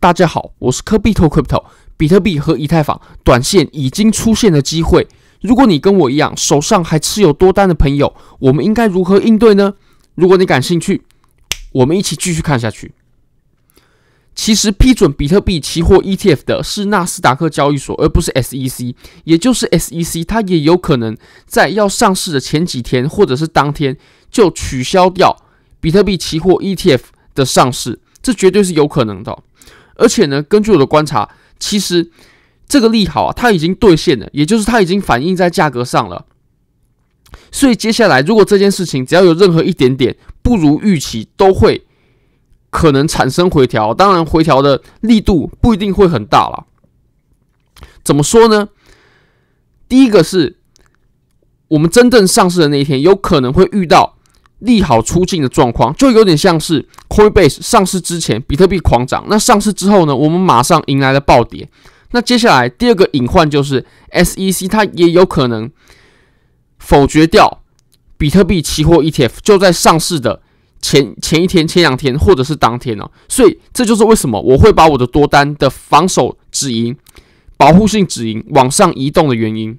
大家好，我是科比特 c r y p t o 比特币和以太坊短线已经出现的机会。如果你跟我一样手上还持有多单的朋友，我们应该如何应对呢？如果你感兴趣，我们一起继续看下去。其实批准比特币期货 ETF 的是纳斯达克交易所，而不是 SEC，也就是 SEC，它也有可能在要上市的前几天或者是当天就取消掉比特币期货 ETF 的上市，这绝对是有可能的。而且呢，根据我的观察，其实这个利好啊，它已经兑现了，也就是它已经反映在价格上了。所以接下来，如果这件事情只要有任何一点点不如预期，都会可能产生回调。当然，回调的力度不一定会很大了。怎么说呢？第一个是我们真正上市的那一天，有可能会遇到。利好出尽的状况，就有点像是 Coinbase 上市之前比特币狂涨，那上市之后呢？我们马上迎来了暴跌。那接下来第二个隐患就是 SEC 它也有可能否决掉比特币期货 ETF，就在上市的前前一天、前两天或者是当天哦。所以这就是为什么我会把我的多单的防守止盈、保护性止盈往上移动的原因。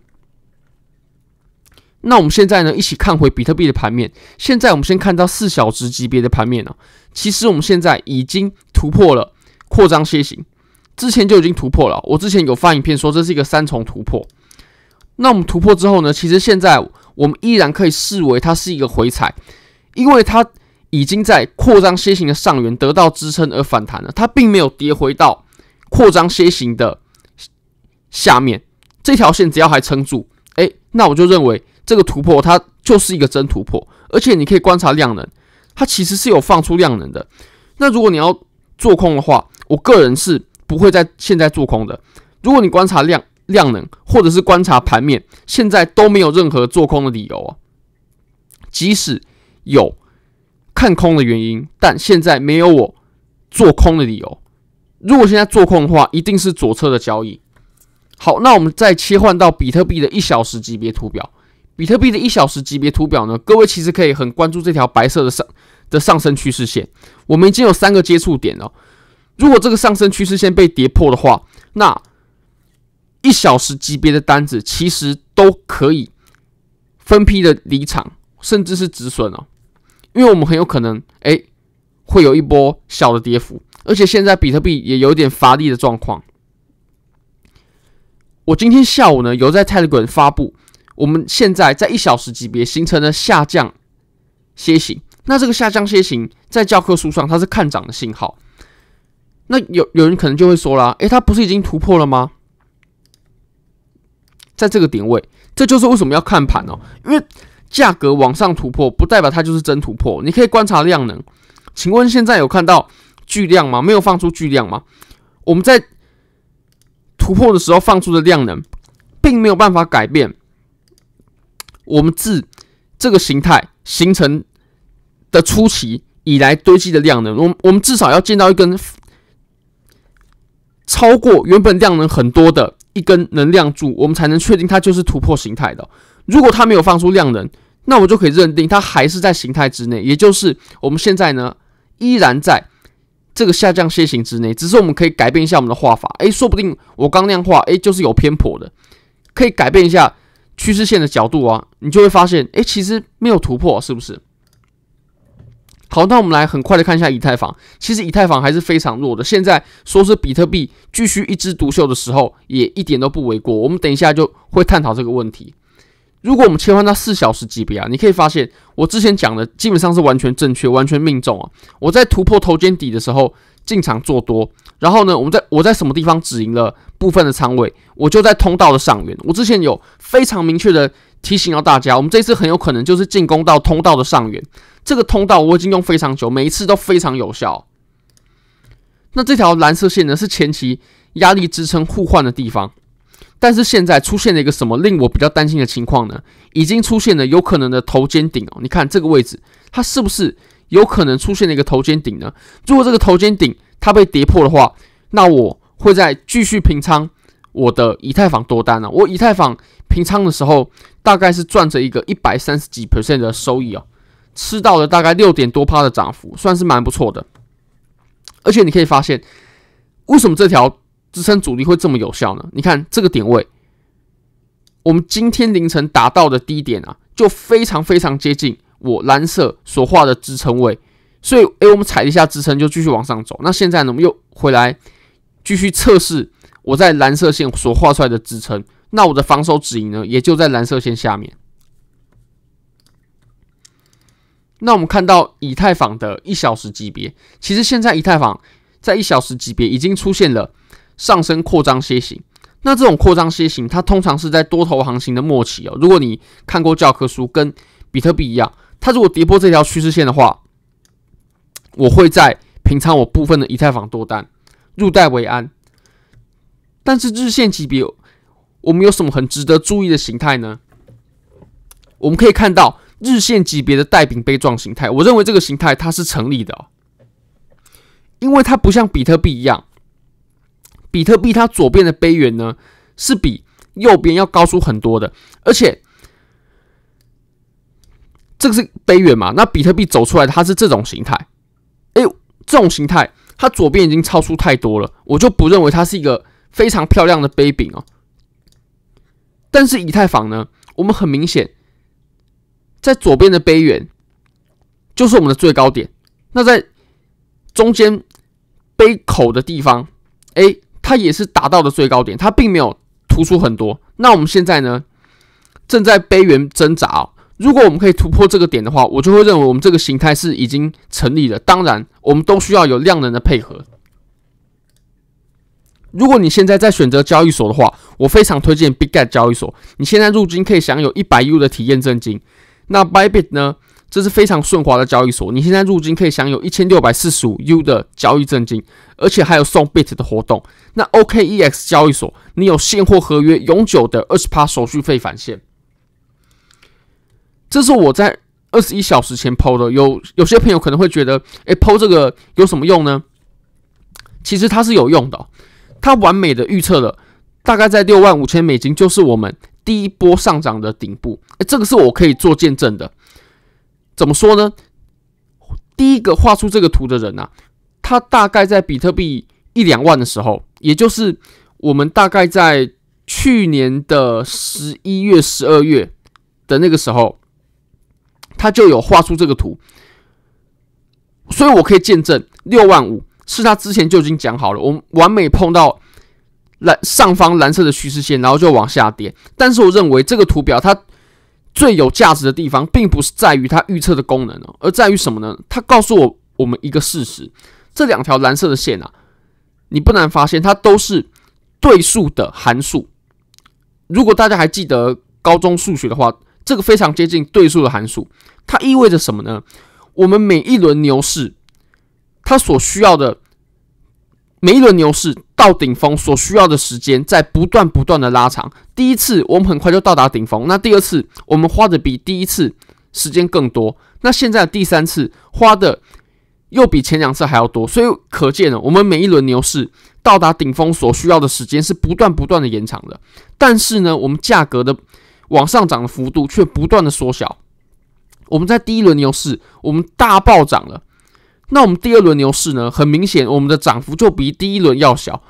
那我们现在呢，一起看回比特币的盘面。现在我们先看到四小时级别的盘面呢。其实我们现在已经突破了扩张楔形，之前就已经突破了。我之前有发影片说这是一个三重突破。那我们突破之后呢，其实现在我们依然可以视为它是一个回踩，因为它已经在扩张楔形的上缘得到支撑而反弹了。它并没有跌回到扩张楔形的下面，这条线只要还撑住，哎，那我就认为。这个突破它就是一个真突破，而且你可以观察量能，它其实是有放出量能的。那如果你要做空的话，我个人是不会在现在做空的。如果你观察量量能，或者是观察盘面，现在都没有任何做空的理由啊。即使有看空的原因，但现在没有我做空的理由。如果现在做空的话，一定是左侧的交易。好，那我们再切换到比特币的一小时级别图表。比特币的一小时级别图表呢？各位其实可以很关注这条白色的上，的上升趋势线。我们已经有三个接触点了。如果这个上升趋势线被跌破的话，那一小时级别的单子其实都可以分批的离场，甚至是止损哦。因为我们很有可能哎，会有一波小的跌幅。而且现在比特币也有点乏力的状况。我今天下午呢，有在 Telegram 发布。我们现在在一小时级别形成了下降楔形，那这个下降楔形在教科书上它是看涨的信号。那有有人可能就会说啦，哎，它不是已经突破了吗？在这个点位，这就是为什么要看盘哦，因为价格往上突破不代表它就是真突破。你可以观察量能，请问现在有看到巨量吗？没有放出巨量吗？我们在突破的时候放出的量能，并没有办法改变。我们自这个形态形成的初期以来堆积的量能，我我们至少要见到一根超过原本量能很多的一根能量柱，我们才能确定它就是突破形态的。如果它没有放出量能，那我就可以认定它还是在形态之内，也就是我们现在呢依然在这个下降楔形之内，只是我们可以改变一下我们的画法。哎，说不定我刚那样画，哎，就是有偏颇的，可以改变一下。趋势线的角度啊，你就会发现，哎，其实没有突破，是不是？好，那我们来很快的看一下以太坊，其实以太坊还是非常弱的。现在说是比特币继续一枝独秀的时候，也一点都不为过。我们等一下就会探讨这个问题。如果我们切换到四小时级别啊，你可以发现，我之前讲的基本上是完全正确，完全命中啊。我在突破头肩底的时候。进场做多，然后呢，我们在我在什么地方止盈了部分的仓位？我就在通道的上缘。我之前有非常明确的提醒到大家，我们这次很有可能就是进攻到通道的上缘。这个通道我已经用非常久，每一次都非常有效。那这条蓝色线呢，是前期压力支撑互换的地方，但是现在出现了一个什么令我比较担心的情况呢？已经出现了有可能的头肩顶哦。你看这个位置，它是不是？有可能出现了一个头肩顶呢。如果这个头肩顶它被跌破的话，那我会再继续平仓我的以太坊多单啊。我以太坊平仓的时候大概是赚着一个一百三十几 percent 的收益哦，吃到了大概六点多趴的涨幅，算是蛮不错的。而且你可以发现，为什么这条支撑阻力会这么有效呢？你看这个点位，我们今天凌晨达到的低点啊，就非常非常接近。我蓝色所画的支撑位，所以哎，我们踩一下支撑，就继续往上走。那现在呢，我们又回来继续测试我在蓝色线所画出来的支撑。那我的防守指引呢，也就在蓝色线下面。那我们看到以太坊的一小时级别，其实现在以太坊在一小时级别已经出现了上升扩张楔形。那这种扩张楔形，它通常是在多头行情的末期哦。如果你看过教科书跟比特币一样，它如果跌破这条趋势线的话，我会在平仓我部分的以太坊多单，入袋为安。但是日线级别，我们有什么很值得注意的形态呢？我们可以看到日线级别的带柄杯状形态，我认为这个形态它是成立的，因为它不像比特币一样，比特币它左边的杯缘呢是比右边要高出很多的，而且。这个是杯元嘛？那比特币走出来，它是这种形态。哎，这种形态，它左边已经超出太多了，我就不认为它是一个非常漂亮的杯柄哦。但是以太坊呢，我们很明显在左边的杯元就是我们的最高点。那在中间杯口的地方，哎，它也是达到的最高点，它并没有突出很多。那我们现在呢，正在杯元挣扎。如果我们可以突破这个点的话，我就会认为我们这个形态是已经成立了。当然，我们都需要有量能的配合。如果你现在在选择交易所的话，我非常推荐 b i g g e t 交易所。你现在入金可以享有一百 U 的体验证金。那 Bybit 呢？这是非常顺滑的交易所。你现在入金可以享有一千六百四十五 U 的交易证金，而且还有送 Bit 的活动。那 OKEX 交易所，你有现货合约永久的二十手续费返现。这是我在二十一小时前抛的。有有些朋友可能会觉得，哎，抛这个有什么用呢？其实它是有用的，它完美的预测了大概在六万五千美金，就是我们第一波上涨的顶部。哎，这个是我可以做见证的。怎么说呢？第一个画出这个图的人啊，他大概在比特币一两万的时候，也就是我们大概在去年的十一月、十二月的那个时候。他就有画出这个图，所以我可以见证六万五是他之前就已经讲好了，我们完美碰到蓝上方蓝色的趋势线，然后就往下跌。但是我认为这个图表它最有价值的地方，并不是在于它预测的功能哦，而在于什么呢？它告诉我我们一个事实：这两条蓝色的线啊，你不难发现，它都是对数的函数。如果大家还记得高中数学的话，这个非常接近对数的函数，它意味着什么呢？我们每一轮牛市，它所需要的每一轮牛市到顶峰所需要的时间在不断不断的拉长。第一次我们很快就到达顶峰，那第二次我们花的比第一次时间更多，那现在第三次花的又比前两次还要多，所以可见呢，我们每一轮牛市到达顶峰所需要的时间是不断不断的延长的。但是呢，我们价格的往上涨的幅度却不断的缩小。我们在第一轮牛市，我们大暴涨了。那我们第二轮牛市呢？很明显，我们的涨幅就比第一轮要小。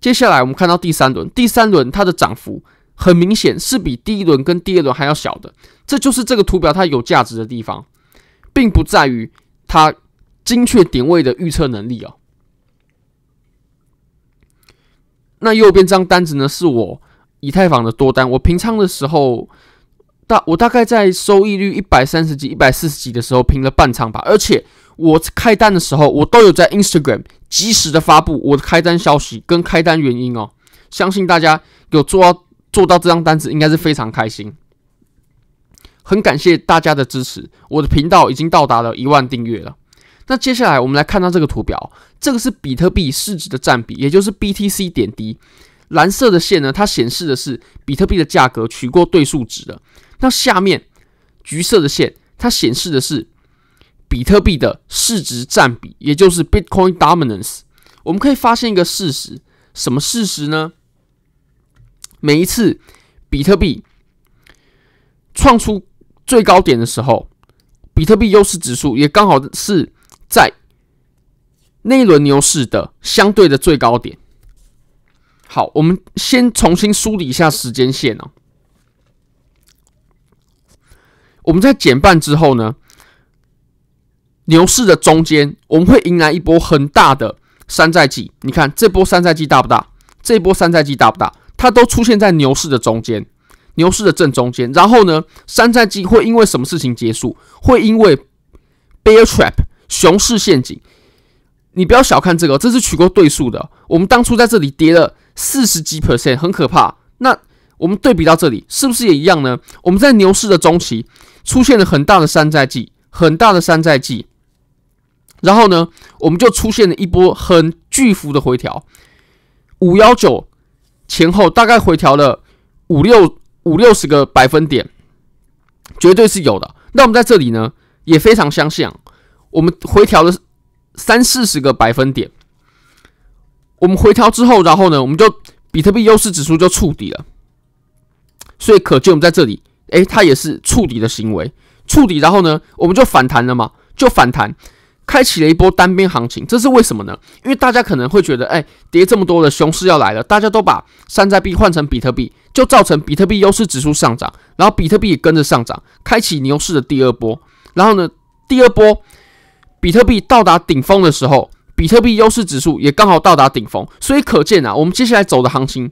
接下来我们看到第三轮，第三轮它的涨幅很明显是比第一轮跟第二轮还要小的。这就是这个图表它有价值的地方，并不在于它精确点位的预测能力哦。那右边这张单子呢，是我。以太坊的多单，我平仓的时候，大我大概在收益率一百三十几、一百四十几的时候平了半仓吧。而且我开单的时候，我都有在 Instagram 及时的发布我的开单消息跟开单原因哦。相信大家有做到做到这张单子，应该是非常开心。很感谢大家的支持，我的频道已经到达了一万订阅了。那接下来我们来看到这个图表，这个是比特币市值的占比，也就是 BTC 点滴。蓝色的线呢，它显示的是比特币的价格取过对数值的。那下面橘色的线，它显示的是比特币的市值占比，也就是 Bitcoin Dominance。我们可以发现一个事实，什么事实呢？每一次比特币创出最高点的时候，比特币优势指数也刚好是在那一轮牛市的相对的最高点。好，我们先重新梳理一下时间线哦。我们在减半之后呢，牛市的中间我们会迎来一波很大的山寨季。你看这波山寨季大不大？这波山寨季大不大？它都出现在牛市的中间，牛市的正中间。然后呢，山寨季会因为什么事情结束？会因为 bear trap 熊市陷阱。你不要小看这个，这是取过对数的。我们当初在这里跌了。四十几 percent 很可怕，那我们对比到这里是不是也一样呢？我们在牛市的中期出现了很大的山寨季，很大的山寨季，然后呢，我们就出现了一波很巨幅的回调，五幺九前后大概回调了五六五六十个百分点，绝对是有的。那我们在这里呢也非常相像，我们回调了三四十个百分点。我们回调之后，然后呢，我们就比特币优势指数就触底了，所以可见我们在这里，诶，它也是触底的行为，触底，然后呢，我们就反弹了嘛，就反弹，开启了一波单边行情，这是为什么呢？因为大家可能会觉得，诶，跌这么多的熊市要来了，大家都把山寨币换成比特币，就造成比特币优势指数上涨，然后比特币也跟着上涨，开启牛市的第二波，然后呢，第二波比特币到达顶峰的时候。比特币优势指数也刚好到达顶峰，所以可见啊，我们接下来走的行情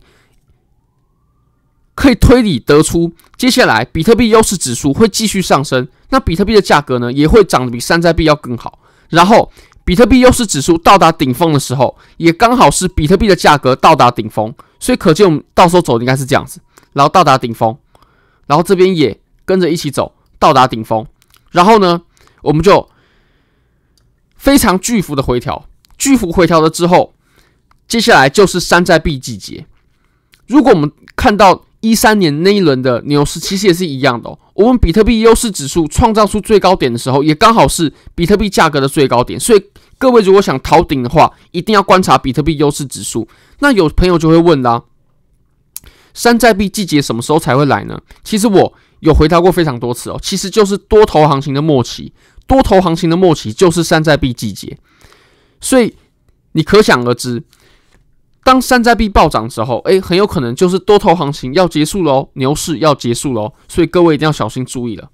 可以推理得出，接下来比特币优势指数会继续上升，那比特币的价格呢，也会涨得比山寨币要更好。然后，比特币优势指数到达顶峰的时候，也刚好是比特币的价格到达顶峰，所以可见我们到时候走应该是这样子，然后到达顶峰，然后这边也跟着一起走到达顶峰，然后呢，我们就非常巨幅的回调。巨幅回调了之后，接下来就是山寨币季节。如果我们看到一三年那一轮的牛市，其实也是一样的哦。我们比特币优势指数创造出最高点的时候，也刚好是比特币价格的最高点。所以各位如果想逃顶的话，一定要观察比特币优势指数。那有朋友就会问啦，山寨币季节什么时候才会来呢？其实我有回答过非常多次哦。其实就是多头行情的末期，多头行情的末期就是山寨币季节。所以你可想而知，当山寨币暴涨的时候，诶，很有可能就是多头行情要结束喽，牛市要结束喽。所以各位一定要小心注意了。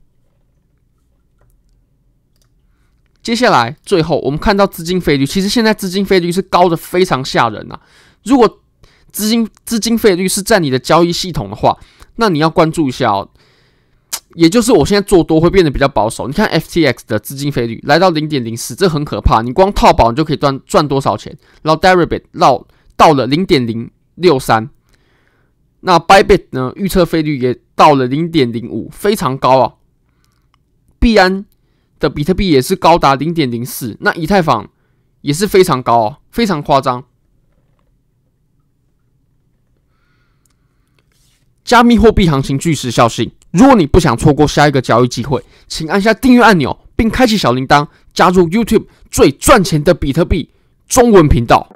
接下来最后，我们看到资金费率，其实现在资金费率是高的非常吓人啊。如果资金资金费率是在你的交易系统的话，那你要关注一下哦。也就是我现在做多会变得比较保守。你看，FTX 的资金费率来到零点零四，这很可怕。你光套保你就可以赚赚多少钱？然后 Deribit 绕到了零点零六三，那 Bybit 呢？预测费率也到了零点零五，非常高啊。币安的比特币也是高达零点零四，那以太坊也是非常高，啊，非常夸张。加密货币行情巨石效性。如果你不想错过下一个交易机会，请按下订阅按钮并开启小铃铛，加入 YouTube 最赚钱的比特币中文频道。